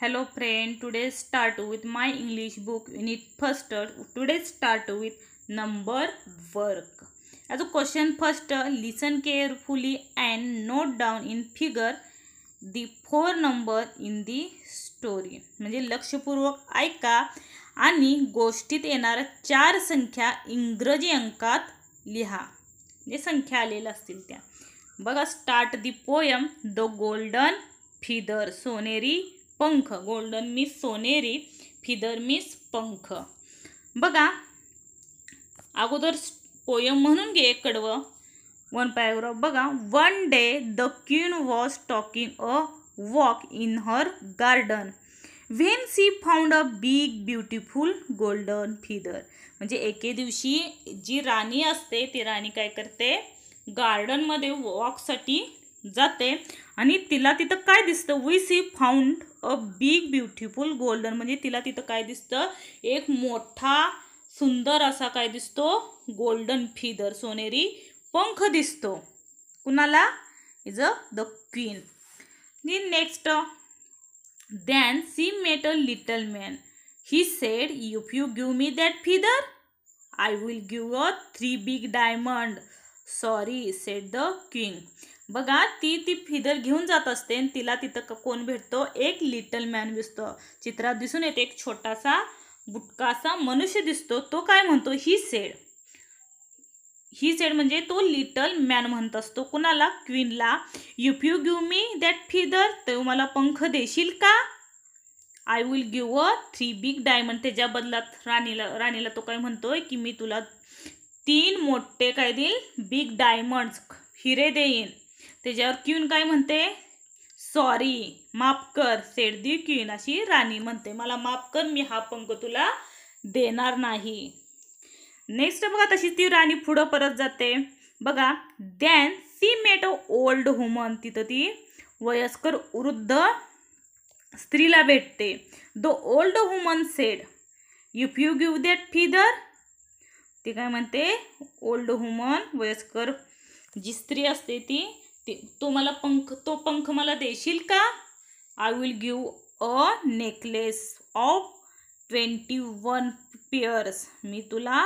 hello friend today start with my English book unit first today start with number work याचं question first listen carefully and note down in figure the four number in the story म्हणजे लक्षपूर्वक ऐका आणि गोष्टीत येणारा चार संख्या इंग्रजी अंकात लिहा जे म्हणजे संख्या आलेल्या असतील त्या बघा start the poem the golden feather सोनेरी पंख गोल्डन मिस सोनेरी फिदर मिस पंख बघा अगोदर पोयम म्हणून घे एक कडवं वन पायवर बघा one day the queen was talking a walk in her garden when she found a big beautiful golden feather म्हणजे एके दिवशी जी राणी असते ती राणी काय करते गार्डनमध्ये वॉकसाठी जाते आणि तिला तिथं काय दिसतं we she found a big beautiful golden म्हणजे तिला तिथं काय दिसतं एक मोठा सुंदर असा काय दिसतो गोल्डन फिदर सोनेरी पंख दिसतो कुणाला इज अ द क्वीन नी next then she met a little man he said if you give me that feather I will give a three big diamond sorry said the king बघा ती ती feather घेऊन जात असते आणि तिला तिथं कोण भेटतो एक लिटल मॅन दिसतो चित्रात दिसून येते एक छोटासा बुटकासा मनुष्य दिसतो तो काय म्हणतो ही सेड ही सेड म्हणजे तो लिटल मॅन म्हणत असतो कुणाला क्वीनला if you give me that feather तर मला पंख देशील का I will give a three big diamond त्याच्या बदलात राणीला राणीला तो काय म्हणतोय की मी तुला तीन मोठे काय देईल बिग डायमंड्स हिरे देईन त्याच्यावर क्वीन काय म्हणते सॉरी माफ कर सेड दी क्यून अशी राणी म्हणते मला माफ कर मी हा पंख तुला देणार नाही नेक्स्ट बघा तशी ती राणी पुढं परत जाते बघा then she met a old woman तिथं ती वयस्कर वृद्ध स्त्रीला भेटते the old woman said if you give that feather ती काय म्हणते ओल्ड वुमन वयस्कर जी स्त्री असते ती तो मला पंख तो पंख मला देशील का I will give a necklace of twenty one pearls मी तुला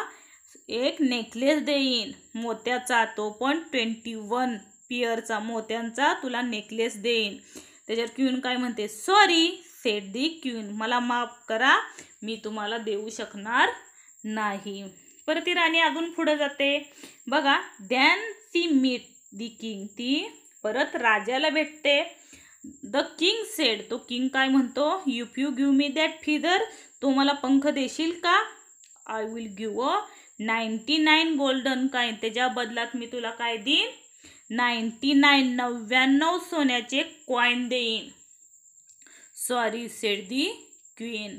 एक नेकलेस देईन मोत्याचा तो पण ट्वेंटी वन पिअरचा मोत्यांचा तुला नेकलेस देईन त्याच्यावर क्यून काय म्हणते सॉरी सेट दी क्यून मला माफ करा मी तुम्हाला देऊ शकणार नाही परत ती राणी अजून पुढे जाते बघा then she meet the king ती परत राजाला भेटते द किंग सेड तो किंग काय म्हणतो if you give me that feather तो मला पंख देशील का I will give a ninety nine golden काय त्याच्या बदलात मी तुला काय देईन नाईन्टी नाईन नव्याण्णव सोन्याचे कॉईन देईन सॉरी सेड दी क्वीन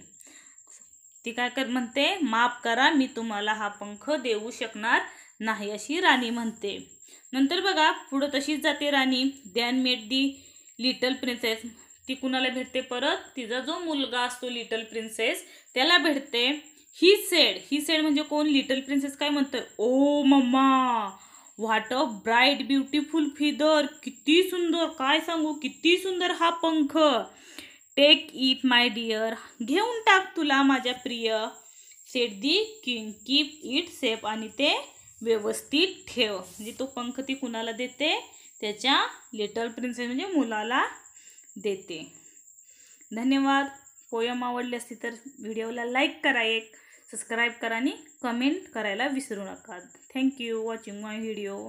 ती काय कर म्हणते माफ करा मी तुम्हाला हा पंख देऊ शकणार नाही अशी राणी म्हणते नंतर बघा पुढं तशीच जाते राणी then met the little princess ती कुणाला भेटते परत तिचा जो मुलगा असतो लिटल प्रिन्सेस त्याला भेटते ही सेड ही सेड म्हणजे कोण लिटल प्रिन्सेस काय म्हणतं oh mama what a bright beautiful feather किती सुंदर काय सांगू किती सुंदर हा पंख टेक इट माय डिअर घेऊन टाक तुला माझ्या प्रिय said the king keep it safe आणि ते व्यवस्थित ठेव म्हणजे तो पंख ती कुणाला देते त्याच्या लिटल प्रिन्सेस म्हणजे मुलाला देते धन्यवाद पोयम आवडली असती तर व्हिडिओला लाईक करा एक सबस्क्राईब करा आणि कमेंट करायला विसरू नका थँक्यू वॉचिंग माय व्हिडिओ